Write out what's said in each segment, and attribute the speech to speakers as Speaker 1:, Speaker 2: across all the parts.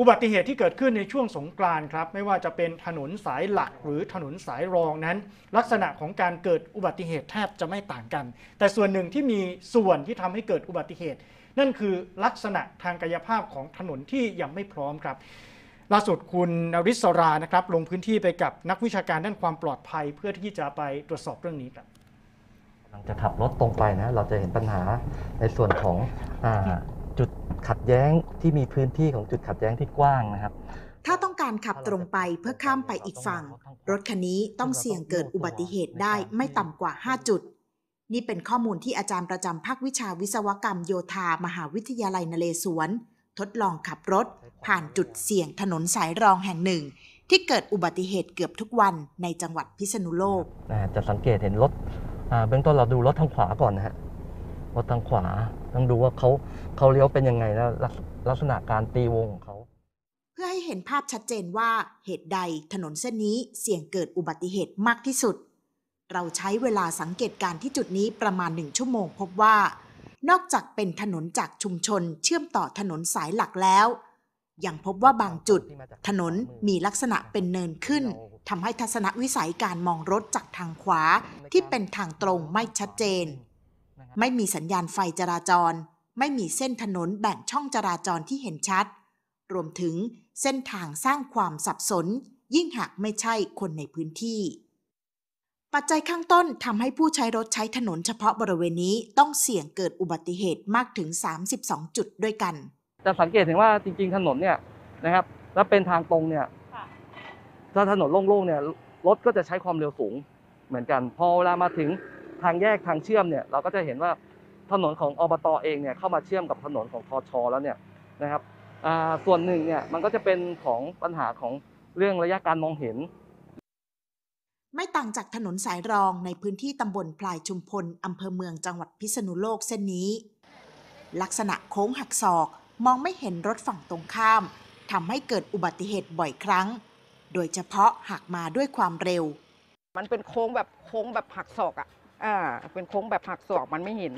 Speaker 1: อุบัติเหตุที่เกิดขึ้นในช่วงสงกรานต์ครับ ไม่ว่าจะเป็นถนนสายหลักหรือถนนสายรองนั้น ลักษณะของการเกิดอุบัติเหตุแทบจะไม่ต่างกัน แต่ส่วนหนึ่งที่มีส่วนที่ทำให้เกิดอุบัติเหตุ นั่นคือลักษณะทางกายภาพของถนนที่ยังไม่พร้อมครับล่าสุดคุณนริศรานะครับ ลงพื้นที่ไปกับนักวิชาการด้านความปลอดภัยเพื่อที่จะไปตรวจสอบเรื่องนี้ครับกำลังจะขับรถตรงไปนะ เราจะเห็นปัญหาในส่วนของจุดขัดแย้งที่มีพื้นที่ของจุดขัดแย้งที่กว้างนะครับ
Speaker 2: ถ้าต้องการขับตรงไปเพื่อข้ามไปอีกฝั่ง รถคันนี้ต้องเสี่ยงเกิดอุบัติเหตุได้ไม่ต่ำกว่า 5 จุด นี่เป็นข้อมูลที่อาจารย์ประจำภาควิชาวิศวกรรมโยธามหาวิทยาลัยนเรศวร ทดลองขับรถผ่านจุดเสี่ยงถนนสายรองแห่งหนึ่ง ที่เกิดอุบัติเหตุเกือบทุกวันในจังหวัดพิษณุโลก
Speaker 1: จะสังเกตเห็นรถเบื้องต้นเราดูรถทางขวาก่อนนะฮะพ่าทางขวาต้องดูว่าเขาเขาเลี้ยวเป็นยังไงแล้วลักษณะการตีวงของเขา
Speaker 2: เพื่อให้เห็นภาพชัดเจนว่าเหตุใดถนนเส้นนี้เสี่ยงเกิดอุบัติเหตุมากที่สุด เราใช้เวลาสังเกตการที่จุดนี้ประมาณหนึ่งชั่วโมง พบว่า นอกจากเป็นถนนจากชุมชน เชื่อมต่อถนนสายหลักแล้วยังพบว่าบางจุด ถนนมีลักษณะเป็นเนินขึ้นทำให้ทัศนวิสัยการมองรถจากทางขวาที่เป็นทางตรงไม่ชัดเจนไม่มีสัญญาณไฟจราจร ไม่มีเส้นถนนแบ่งช่องจราจรที่เห็นชัด รวมถึงเส้นทางสร้างความสับสน ยิ่งหากไม่ใช่คนในพื้นที่ ปัจจัยข้างต้นทำให้ผู้ใช้รถใช้ถนนเฉพาะบริเวณนี้ต้องเสี่ยงเกิดอุบัติเหตุมากถึง 32 จุดด้วยกัน จะสังเกตเห็นว่าจริง ๆถนนเนี่
Speaker 1: ยนะครับถ้าเป็นทางตรงเนี่ยถ้าถนนโล่งๆเนี่ยรถก็จะใช้ความเร็วสูงเหมือนกันพอเวลามาถึงทางแยกทางเชื่อมเนี่ย เราก็จะเห็นว่าถนนของอบตเองเนี่ยเข้ามาเชื่อมกับถนนของทช แล้วเนี่ยนะครับส่วนหนึ่งเนี่ยมันก็จะเป็นของปัญหาของเรื่องระยะการมองเห็น
Speaker 2: ไม่ต่างจากถนนสายรองในพื้นที่ตำบลพลายชุมพลอำเภอเมืองจังหวัดพิษณุโลกเส้นนี้ ลักษณะโค้งหักศอกมองไม่เห็นรถฝั่งตรงข้ามทำให้เกิดอุบัติเหตุบ่อยครั้ง โดยเฉพาะหากมาด้วยความเร็ว
Speaker 1: มันเป็นโค้งแบบโค้งแบบหักศอกอะอ่าเป็นโค้งแบบหักศอกมันไม่เห็น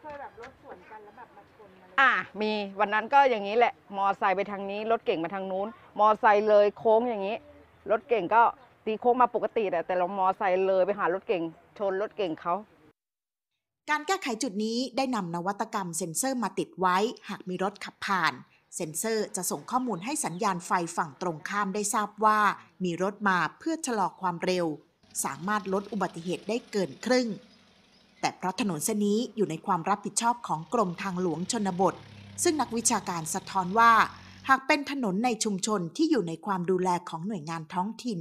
Speaker 1: เคยแบบรถสวนกันแล้วแบบมาชนอ่ามีวันนั้นก็อย่างนี้แหละ มอไซค์ไปทางนี้รถเก่งมาทางนู้น มอไซค์เลยโค้งอย่างนี้ รถเก่งก็ตีโค้งมาปกติแต่แต่เรามอไซค์เลยไปหารถเก่งชนรถเก่งเขา
Speaker 2: การแก้ไขจุดนี้ได้นำนวัตกรรมเซ็นเซอร์มาติดไว้ หากมีรถขับผ่าน เซ็นเซอร์จะส่งข้อมูลให้สัญญาณไฟฝั่งตรงข้ามได้ทราบว่า มีรถมาเพื่อชะลอความเร็วสามารถลดอุบัติเหตุได้เกินครึ่ง แต่เพราะถนนเส้นนี้อยู่ในความรับผิดชอบของกรมทางหลวงชนบท ซึ่งนักวิชาการสะท้อนว่า หากเป็นถนนในชุมชนที่อยู่ในความดูแลของหน่วยงานท้องถิ่น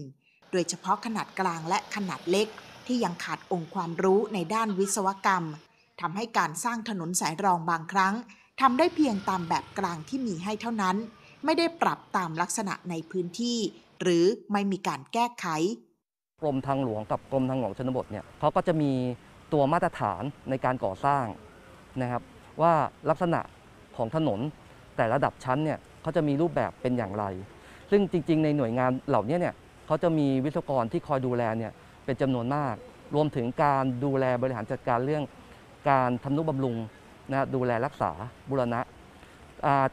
Speaker 2: โดยเฉพาะขนาดกลางและขนาดเล็ก ที่ยังขาดองค์ความรู้ในด้านวิศวกรรมทำให้การสร้างถนนสายรองบางครั้งทำได้เพียงตามแบบกลางที่มีให้เท่านั้น ไม่ได้ปรับตามลักษณะในพื้นที่ หรือไม่มีการแก้ไข
Speaker 1: กรมทางหลวงกับกรมทางหลวงชนบทเนี่ยเขาก็จะมีตัวมาตรฐานในการก่อสร้างนะครับว่าลักษณะของถนนแต่ระดับชั้นเนี่ยเขาจะมีรูปแบบเป็นอย่างไร ซึ่งจริง ๆ ในหน่วยงานเหล่านี้เนี่ยเขาจะมีวิศวกรที่คอยดูแลเนี่ยเป็นจำนวนมาก รวมถึงการดูแลบริหารจัดการเรื่องการทานุบำรุงนะดูแลรักษาบุรณะ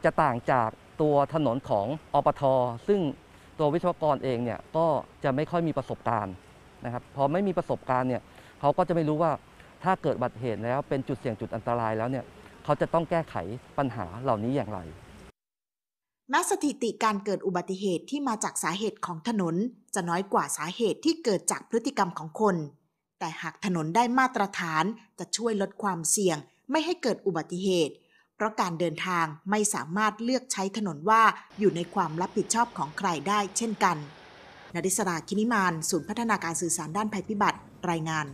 Speaker 1: จะต่างจากตัวถนนของอปท ซึ่งตัววิศวกรเองเนี่ยก็จะไม่ค่อยมีประสบการณ์นะครับพอไม่มีประสบการณ์เนี่ยเขาก็จะไม่รู้ว่าถ้าเกิดบัติเหตุแล้วเป็นจุดเสี่ยงจุดอันตรายแล้วเนี่ยเขาจะต้องแก้ไขปัญหาเหล่านี้อย่างไร
Speaker 2: แม้สถิติการเกิดอุบัติเหตุที่มาจากสาเหตุของถนนจะน้อยกว่าสาเหตุที่เกิดจากพฤติกรรมของคน แต่หากถนนได้มาตรฐานจะช่วยลดความเสี่ยงไม่ให้เกิดอุบัติเหตุพราะการเดินทางไม่สามารถเลือกใช้ถนนว่าอยู่ในความรับผิดชอบของใครได้เช่นกันนริศรา คินิมาน ศูนย์พัฒนาการสื่อสารด้านภัยพิบัติรายงาน